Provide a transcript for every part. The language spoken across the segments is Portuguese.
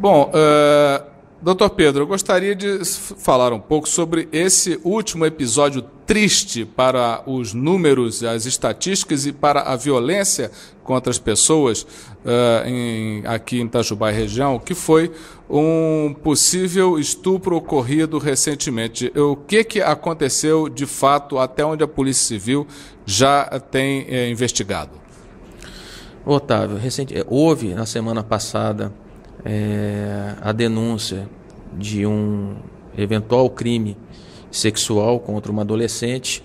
Bom, uh, doutor Pedro, eu gostaria de falar um pouco sobre esse último episódio triste para os números, as estatísticas e para a violência contra as pessoas uh, em, aqui em Itajubá e região, que foi um possível estupro ocorrido recentemente. O que, que aconteceu de fato, até onde a Polícia Civil já tem eh, investigado? Otávio, recente, houve na semana passada é, a denúncia de um eventual crime sexual contra uma adolescente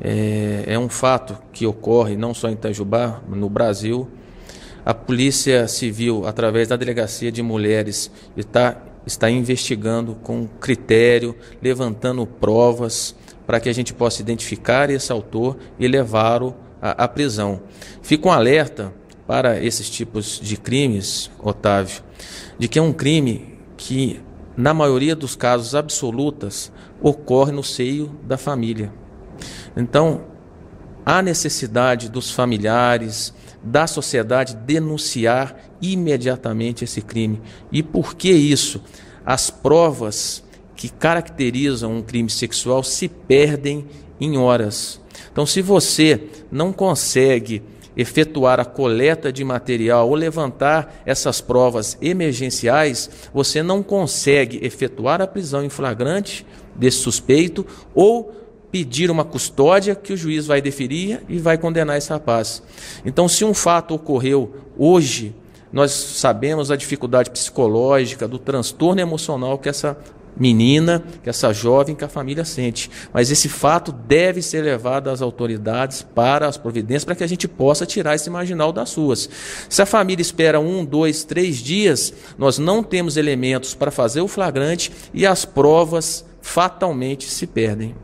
é, é um fato que ocorre não só em Itajubá, no Brasil. A Polícia Civil, através da Delegacia de Mulheres, está, está investigando com critério, levantando provas para que a gente possa identificar esse autor e levá-lo à, à prisão. Fica um alerta para esses tipos de crimes, Otávio, de que é um crime que, na maioria dos casos absolutas, ocorre no seio da família. Então, há necessidade dos familiares, da sociedade denunciar imediatamente esse crime. E por que isso? As provas que caracterizam um crime sexual se perdem em horas. Então, se você não consegue efetuar a coleta de material ou levantar essas provas emergenciais, você não consegue efetuar a prisão em flagrante desse suspeito ou pedir uma custódia que o juiz vai deferir e vai condenar esse rapaz. Então, se um fato ocorreu hoje, nós sabemos a dificuldade psicológica, do transtorno emocional que essa menina, que essa jovem, que a família sente. Mas esse fato deve ser levado às autoridades para as providências, para que a gente possa tirar esse marginal das ruas. Se a família espera um, dois, três dias, nós não temos elementos para fazer o flagrante e as provas fatalmente se perdem.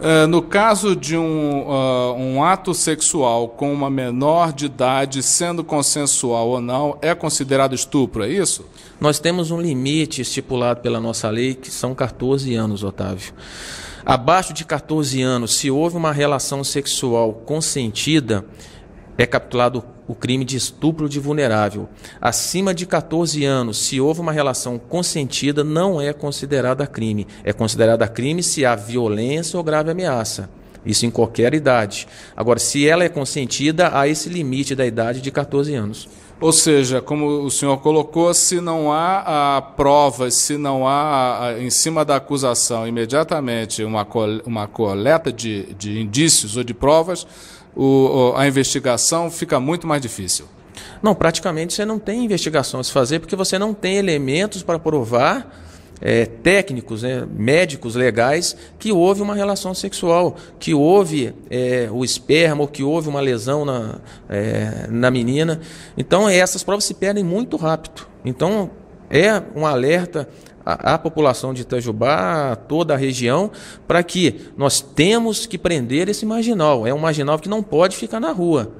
É, no caso de um, uh, um ato sexual com uma menor de idade, sendo consensual ou não, é considerado estupro, é isso? Nós temos um limite estipulado pela nossa lei, que são 14 anos, Otávio. Abaixo de 14 anos, se houve uma relação sexual consentida, é capturado o crime de estupro de vulnerável. Acima de 14 anos, se houve uma relação consentida, não é considerada crime. É considerada crime se há violência ou grave ameaça. Isso em qualquer idade. Agora, se ela é consentida, há esse limite da idade de 14 anos. Ou seja, como o senhor colocou, se não há a prova, se não há a, em cima da acusação imediatamente uma, col uma coleta de, de indícios ou de provas, o, a investigação fica muito mais difícil. Não, praticamente você não tem investigação a se fazer porque você não tem elementos para provar é, técnicos, né, médicos legais, que houve uma relação sexual, que houve é, o esperma ou que houve uma lesão na, é, na menina. Então, essas provas se perdem muito rápido. Então, é um alerta à, à população de Itajubá, a toda a região, para que nós temos que prender esse marginal. É um marginal que não pode ficar na rua.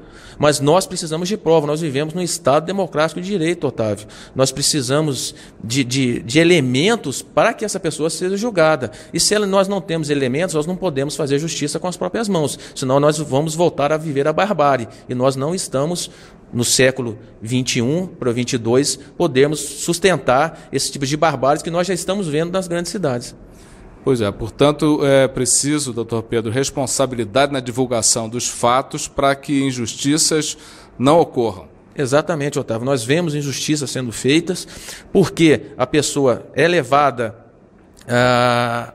Mas nós precisamos de prova. Nós vivemos num Estado democrático de direito, Otávio. Nós precisamos de, de, de elementos para que essa pessoa seja julgada. E se ela, nós não temos elementos, nós não podemos fazer justiça com as próprias mãos. Senão nós vamos voltar a viver a barbárie. E nós não estamos no século 21 para 22 podermos sustentar esse tipo de barbáries que nós já estamos vendo nas grandes cidades. Pois é, portanto, é preciso, doutor Pedro, responsabilidade na divulgação dos fatos para que injustiças não ocorram. Exatamente, Otávio. Nós vemos injustiças sendo feitas porque a pessoa é levada a. Ah,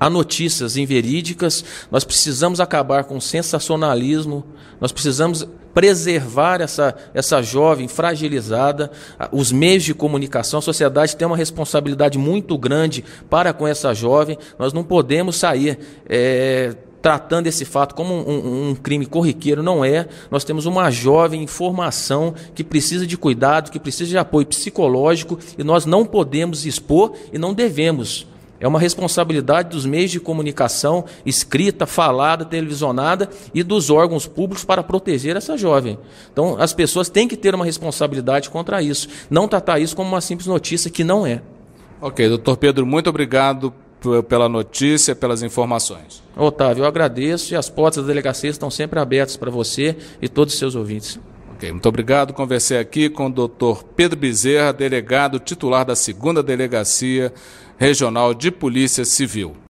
a notícias inverídicas, nós precisamos acabar com o sensacionalismo, nós precisamos preservar essa, essa jovem fragilizada, ah, os meios de comunicação, a sociedade tem uma responsabilidade muito grande para com essa jovem. Nós não podemos sair. É, tratando esse fato como um, um, um, crime corriqueiro, não é. Nós temos uma jovem em formação que precisa de cuidado, que precisa de apoio psicológico e nós não podemos expor e não devemos é uma responsabilidade dos meios de comunicação, escrita, falada, televisionada e dos órgãos públicos para proteger essa jovem. Então, as pessoas têm que ter uma responsabilidade contra isso. Não tratar isso como uma simples notícia, que não é. Ok, doutor Pedro, muito obrigado pela notícia, pelas informações. Otávio, eu agradeço e as portas da delegacia estão sempre abertas para você e todos os seus ouvintes. Ok, muito obrigado. Conversei aqui com o doutor Pedro Bezerra, delegado titular da segunda delegacia Regional de Polícia Civil.